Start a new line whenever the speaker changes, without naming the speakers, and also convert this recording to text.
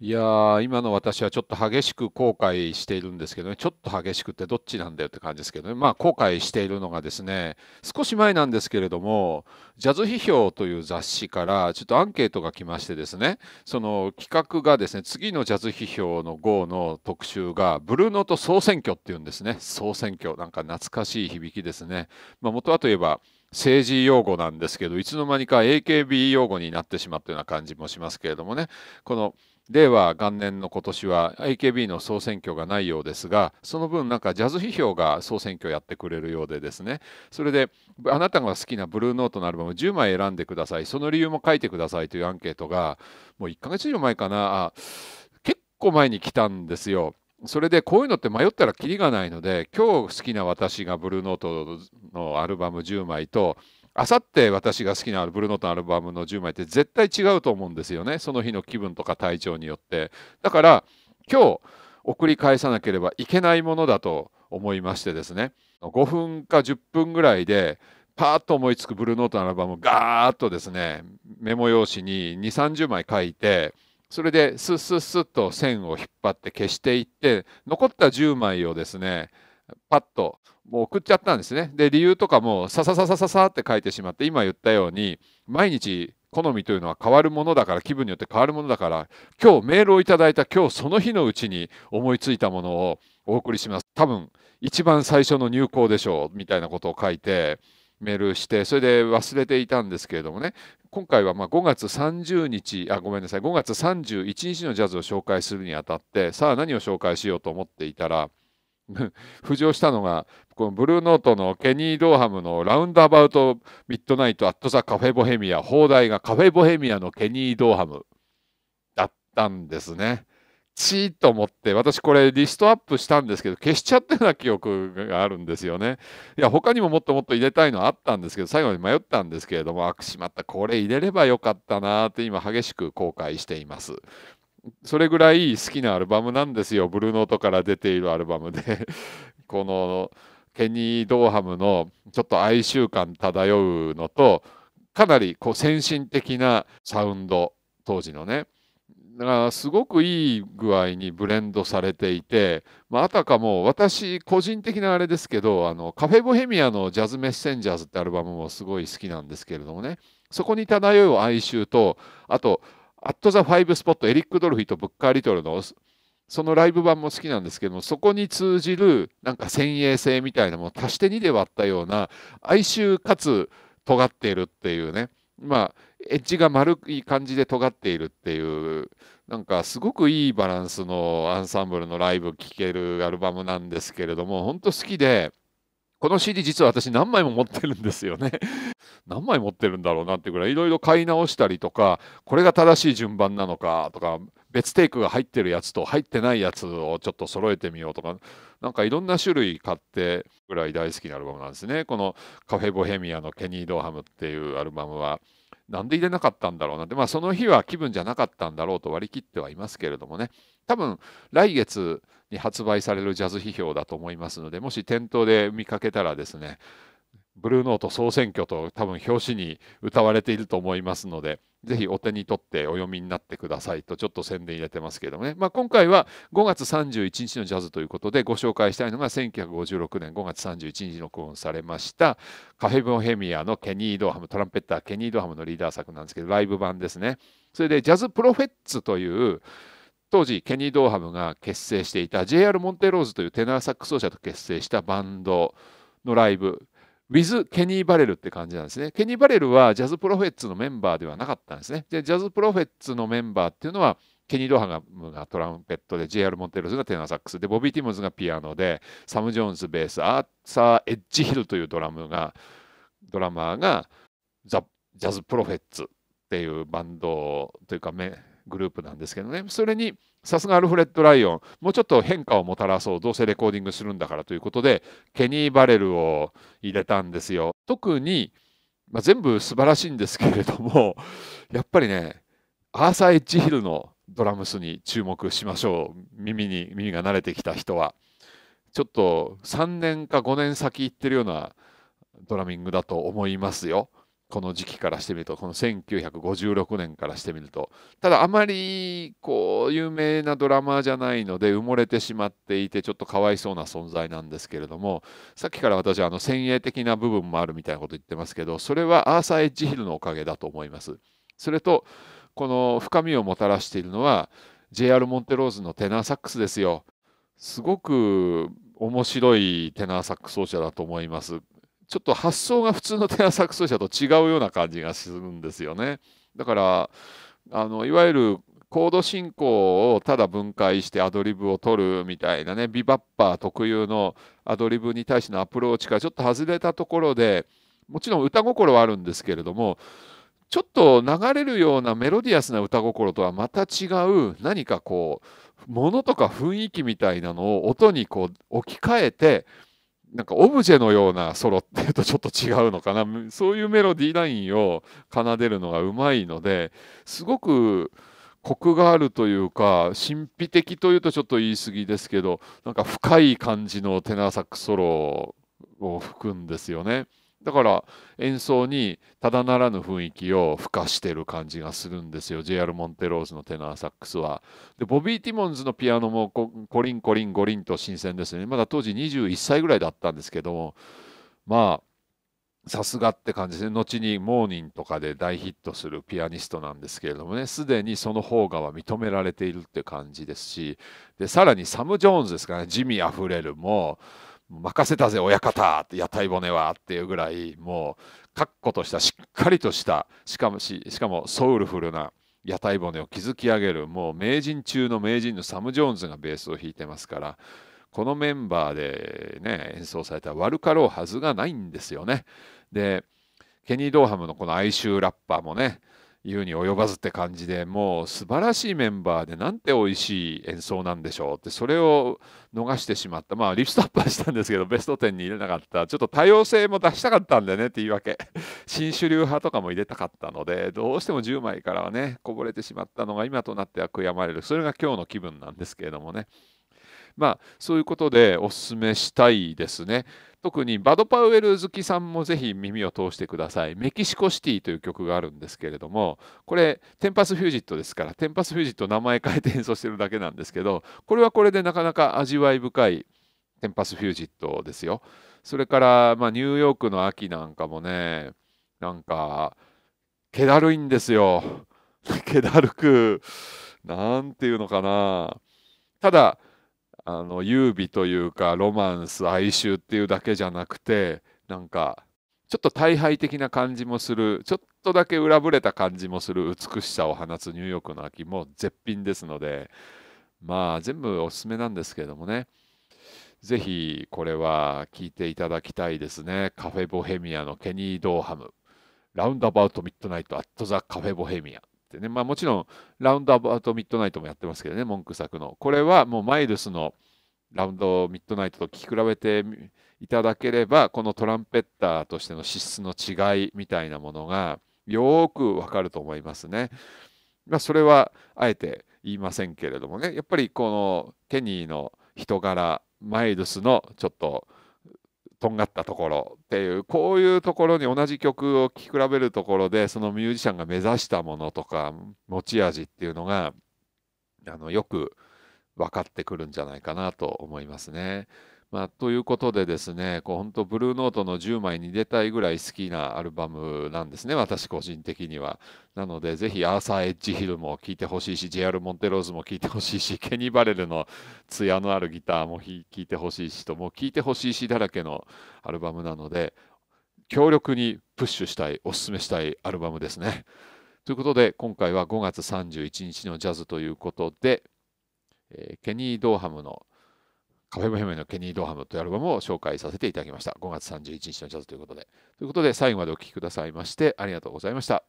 いや今の私はちょっと激しく後悔しているんですけどね、ちょっと激しくってどっちなんだよって感じですけどね、まあ後悔しているのがですね、少し前なんですけれども、ジャズ批評という雑誌からちょっとアンケートが来ましてですね、その企画がですね、次のジャズ批評の号の特集が、ブルーノと総選挙っていうんですね、総選挙、なんか懐かしい響きですね。まあ、元はといえば政治用語なんですけど、いつの間にか AKB 用語になってしまったような感じもしますけれどもね、この令和元年の今年は AKB の総選挙がないようですがその分なんかジャズ批評が総選挙やってくれるようでですねそれであなたが好きなブルーノートのアルバム10枚選んでくださいその理由も書いてくださいというアンケートがもう1ヶ月以上前かな結構前に来たんですよ。それでこういうのって迷ったらキリがないので今日好きな私がブルーノートのアルバム10枚とあさって私が好きなブルーノートのアルバムの10枚って絶対違うと思うんですよねその日の気分とか体調によってだから今日送り返さなければいけないものだと思いましてですね5分か10分ぐらいでパーッと思いつくブルーノートのアルバムをガーッとですねメモ用紙に2 3 0枚書いてそれでスッスッスッと線を引っ張って消していって残った10枚をですねパッともう送っちゃったんですね。で理由とかもささささささって書いてしまって今言ったように毎日好みというのは変わるものだから気分によって変わるものだから今日メールをいただいた今日その日のうちに思いついたものをお送りします多分一番最初の入稿でしょうみたいなことを書いてメールしてそれで忘れていたんですけれどもね今回はま5月30日あごめんなさい5月31日のジャズを紹介するにあたってさあ何を紹介しようと思っていたら 浮上したのがこのブルーノートのケニー・ドーハムの「ラウンドアバウト・ミッドナイト・アット・ザ・カフェ・ボヘミア」放題がカフェ・ボヘミアのケニー・ドーハムだったんですね。チーと思って私これリストアップしたんですけど消しちゃったような記憶があるんですよね。いや他にももっともっと入れたいのあったんですけど最後に迷ったんですけれどもあくしまったこれ入れればよかったなって今激しく後悔しています。それぐらい好きなアルバムなんですよブルーノートから出ているアルバムで このケニー・ドーハムのちょっと哀愁感漂うのとかなりこう先進的なサウンド当時のねだからすごくいい具合にブレンドされていて、まあ、あたかも私個人的なあれですけどあのカフェ・ボヘミアの「ジャズ・メッセンジャーズ」ってアルバムもすごい好きなんですけれどもねそこに漂う哀愁とあとアット・ザ・ファイブ・スポット、エリック・ドルフィとブッカー・リトルのそのライブ版も好きなんですけども、そこに通じるなんか先鋭性みたいなものを足して2で割ったような哀愁かつ尖っているっていうね、まあ、エッジが丸い感じで尖っているっていう、なんかすごくいいバランスのアンサンブルのライブ聴けるアルバムなんですけれども、本当好きで、この CD 実は私何枚も持ってるんですよね 何枚持ってるんだろうなってぐらいいろいろ買い直したりとかこれが正しい順番なのかとか別テイクが入ってるやつと入ってないやつをちょっと揃えてみようとかなんかいろんな種類買ってぐらい大好きなアルバムなんですねこの「カフェ・ボヘミア」のケニー・ドーハムっていうアルバムは。なんで入れなかったんだろうなって、まあ、その日は気分じゃなかったんだろうと割り切ってはいますけれどもね。多分来月に発売されるジャズ批評だと思いますのでもし店頭で見かけたらですねブルーノート総選挙と多分表紙に歌われていると思いますので、ぜひお手に取ってお読みになってくださいとちょっと宣伝入れてますけどもね、まあ、今回は5月31日のジャズということでご紹介したいのが1956年5月31日の公音されましたカフェ・ボヘミアのケニー・ドハムトランペッターケニー・ドハムのリーダー作なんですけどライブ版ですねそれでジャズ・プロフェッツという当時ケニー・ドーハムが結成していた JR モンテローズというテナーサック奏者と結成したバンドのライブ with ケニー・バレルって感じなんですね。ケニー・バレルはジャズ・プロフェッツのメンバーではなかったんですね。でジャズ・プロフェッツのメンバーっていうのはケニー・ドーハムがトランペットで JR モンテローズがテナーサックスでボビー・ティムズがピアノでサム・ジョーンズベースアーサー・エッジヒルというドラムがドラマーがザ・ジャズ・プロフェッツっていうバンドというかメグループなんですけどねそれにさすがアルフレッド・ライオンもうちょっと変化をもたらそうどうせレコーディングするんだからということでケニー・バレルを入れたんですよ特に、まあ、全部素晴らしいんですけれども やっぱりねアーサー・エッジヒルのドラムスに注目しましょう耳に耳が慣れてきた人はちょっと3年か5年先行ってるようなドラミングだと思いますよ。この時期からしてみるとこの1956年からしてみるとただあまりこう有名なドラマじゃないので埋もれてしまっていてちょっとかわいそうな存在なんですけれどもさっきから私はあの先鋭的な部分もあるみたいなこと言ってますけどそれはアーサー・エッジヒルのおかげだと思いますそれとこの深みをもたらしているのは JR モンテローズのテナーサックスですよすごく面白いテナーサックス奏者だと思います。ちょっと発想が普通のテラサクソ者と違うような感じがするんですよね。だからあのいわゆるコード進行をただ分解してアドリブを取るみたいなねビバッパー特有のアドリブに対してのアプローチからちょっと外れたところでもちろん歌心はあるんですけれどもちょっと流れるようなメロディアスな歌心とはまた違う何かこうものとか雰囲気みたいなのを音にこう置き換えてなんかオブジェのようなソロっていうとちょっと違うのかなそういうメロディーラインを奏でるのがうまいのですごくコクがあるというか神秘的というとちょっと言い過ぎですけどなんか深い感じのテナーサックソロを吹くんですよね。だから演奏にただならぬ雰囲気を付加してる感じがするんですよ JR モンテローズのテナーサックスは。でボビー・ティモンズのピアノもコリンコリンゴリンと新鮮ですねまだ当時21歳ぐらいだったんですけどもまあさすがって感じですね後に「モーニン」グ」とかで大ヒットするピアニストなんですけれどもねすでにその方がは認められているって感じですしでさらにサム・ジョーンズですかね地味あふれるも。任せたぜ親方屋台骨はっていうぐらいもう確固としたしっかりとしたしかもししかもソウルフルな屋台骨を築き上げるもう名人中の名人のサム・ジョーンズがベースを弾いてますからこのメンバーで、ね、演奏されたら悪かろうはずがないんですよね。でケニー・ドーハムのこの哀愁ラッパーもねいうに及ばずって感じでもう素晴らしいメンバーでなんて美味しい演奏なんでしょうってそれを逃してしまったまあリストアップはしたんですけどベスト10に入れなかったちょっと多様性も出したかったんだよねって言い訳新主流派とかも入れたかったのでどうしても10枚からはねこぼれてしまったのが今となっては悔やまれるそれが今日の気分なんですけれどもねまあそういうことでおすすめしたいですね。特にバド・パウエル好きさんもぜひ耳を通してください。メキシコシティという曲があるんですけれども、これ、テンパス・フュージットですから、テンパス・フュージット名前変えて演奏してるだけなんですけど、これはこれでなかなか味わい深いテンパス・フュージットですよ。それから、まあ、ニューヨークの秋なんかもね、なんか、気だるいんですよ。気だるく、なんていうのかな。ただ、あの優美というかロマンス哀愁っていうだけじゃなくてなんかちょっと大敗的な感じもするちょっとだけ裏ぶれた感じもする美しさを放つニューヨークの秋も絶品ですのでまあ全部おすすめなんですけどもねぜひこれは聞いていただきたいですねカフェボヘミアのケニー・ドーハムラウンドアバウト・ミッドナイト・アット・ザ・カフェボヘミアってね、まあ、もちろんラウンドアバートミッドナイトもやってますけどね文句作のこれはもうマイルスのラウンドミッドナイトと聞き比べていただければこのトランペッターとしての資質の違いみたいなものがよくわかると思いますね。まあ、それはあえて言いませんけれどもねやっぱりこのケニーの人柄マイルスのちょっととんがったところっていうこういうところに同じ曲を聴き比べるところでそのミュージシャンが目指したものとか持ち味っていうのがあのよく分かってくるんじゃないかなと思いますね。まあ、ということでですね、こう本当、ブルーノートの10枚に出たいぐらい好きなアルバムなんですね、私個人的には。なので、ぜひアーサー・エッジヒルも聴いてほしいし、JR モンテローズも聴いてほしいし、ケニー・バレルの艶のあるギターも聴いてほしいしと、もう聴いてほしいしだらけのアルバムなので、強力にプッシュしたい、おすすめしたいアルバムですね。ということで、今回は5月31日のジャズということで、えー、ケニー・ドーハムのカフェボヘムのケニー・ドハムというアルバムを紹介させていただきました。5月31日のジャズということで。ということで、最後までお聴きくださいまして、ありがとうございました。